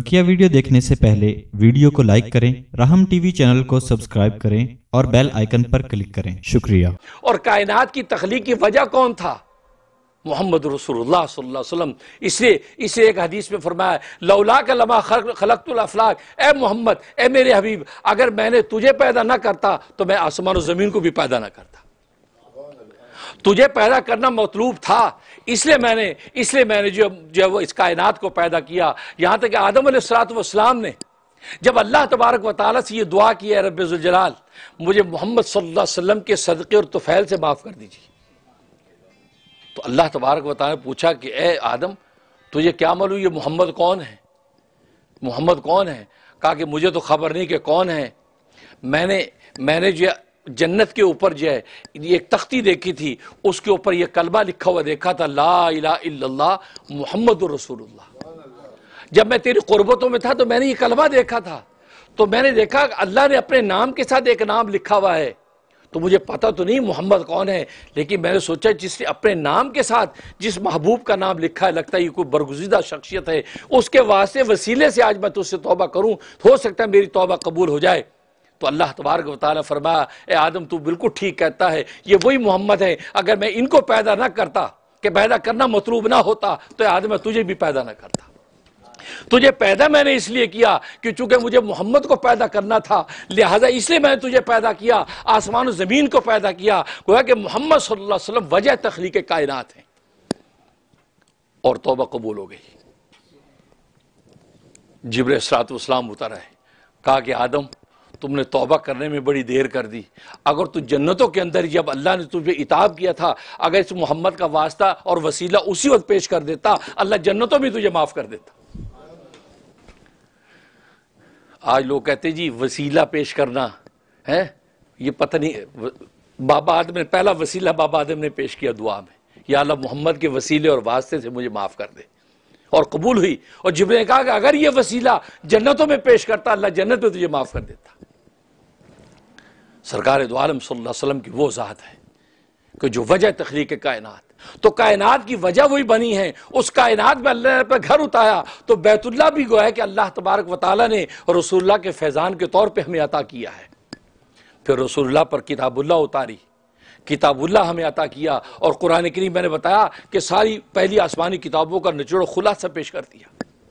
बकिया वीडियो देखने से पहले वीडियो को लाइक करें राहम टीवी चैनल को सब्सक्राइब करें और बेल आइकन पर क्लिक करें शुक्रिया और कायनात की तखलीक की वजह कौन था मोहम्मद रसूलुल्लाह इसलिए इसे एक हदीस में फरमाया लौला का लमा खलकतुल अफलाक ए मोहम्मद ए मेरे हबीब अगर मैंने तुझे पैदा ना करता तो मैं आसमान और ज़मीन को भी पैदा ना करता तुझे पैदा करना मतलूब था इसलिए मैंने इसलिए मैंने जो जो वो इस कायनात को पैदा किया यहां तक कि आदम सलाम ने जब अल्लाह तबारक वाल से ये दुआ किया है रबाल मुझे मोहम्मद वसल्लम के सदक़े और तुफ़ैल से माफ़ कर दीजिए तो अल्लाह तबारक वाल ने पूछा कि ए आदम तुझे क्या मालूम ये मोहम्मद कौन है मोहम्मद कौन है कहा कि मुझे तो खबर नहीं कि कौन है मैंने मैंने जो जन्नत के ऊपर जो है ये एक तख्ती देखी थी उसके ऊपर यह कलबा लिखा हुआ देखा था ला इला मोहम्मद रसूलुल्लाह जब मैं तेरी कुर्बतों में था तो मैंने ये कलबा देखा था तो मैंने देखा अल्लाह ने अपने नाम के साथ एक नाम लिखा हुआ है तो मुझे पता तो नहीं मोहम्मद कौन है लेकिन मैंने सोचा जिसने अपने नाम के साथ जिस महबूब का नाम लिखा है लगता है ये कोई बरगुजीदा शख्सियत है उसके वास्ते वसीले से आज मैं तुझसे तोबा करूँ हो सकता है मेरी तोबा कबूल हो जाए तो अल्लाह तबारक वाली फरमाया आदम तू बिल्कुल ठीक कहता है ये वही मोहम्मद है अगर मैं इनको पैदा ना करता कि पैदा करना मतलूब ना होता तो आदम तुझे भी पैदा ना करता तुझे पैदा मैंने इसलिए किया कि चूंकि मुझे मोहम्मद को पैदा करना था लिहाजा इसलिए मैंने तुझे पैदा किया आसमान और ज़मीन को पैदा किया गोया कि मोहम्मद सल्लल्लाहु वजह तख्लीक कायनात हैं और तोबा कबूल हो गई जिब्र सलात उतर है कहा कि आदम तुमने तोबा करने में बड़ी देर कर दी अगर तू जन्नतों के अंदर जब अल्लाह ने तुझे इताब किया था अगर इस मोहम्मद का वास्ता और वसीला उसी वक्त पेश कर देता अल्लाह जन्नतों में तुझे माफ़ कर देता आज लोग कहते जी वसीला पेश करना है ये पता नहीं बाबा आदम ने पहला वसीला बाबा आदम ने पेश किया दुआ में या अल्लाह मोहम्मद के वसीले और वास्ते से मुझे माफ़ कर दे और कबूल हुई और जिब्र ने कहा कि अगर ये वसीला जन्नतों में पेश करता अल्लाह जन्नत में तुझे माफ़ कर देता सरकार दो आलम वसल्लम की वो ज़ात है कि जो वजह तख्लीक कायनात तो कायनात की वजह वही बनी है उस कायनात में अल्लाह पर घर उतारा तो बैतुल्ला भी गोया कि अल्लाह तबारक वाली ने रसूलुल्लाह के फैज़ान के तौर पर हमें अता किया है फिर रसूलुल्लाह पर किताबुल्ला उतारी किताबुल्ला हमें अता किया और कुरान करीम मैंने बताया कि सारी पहली आसमानी किताबों का निचोड़ खुलासा पेश कर दिया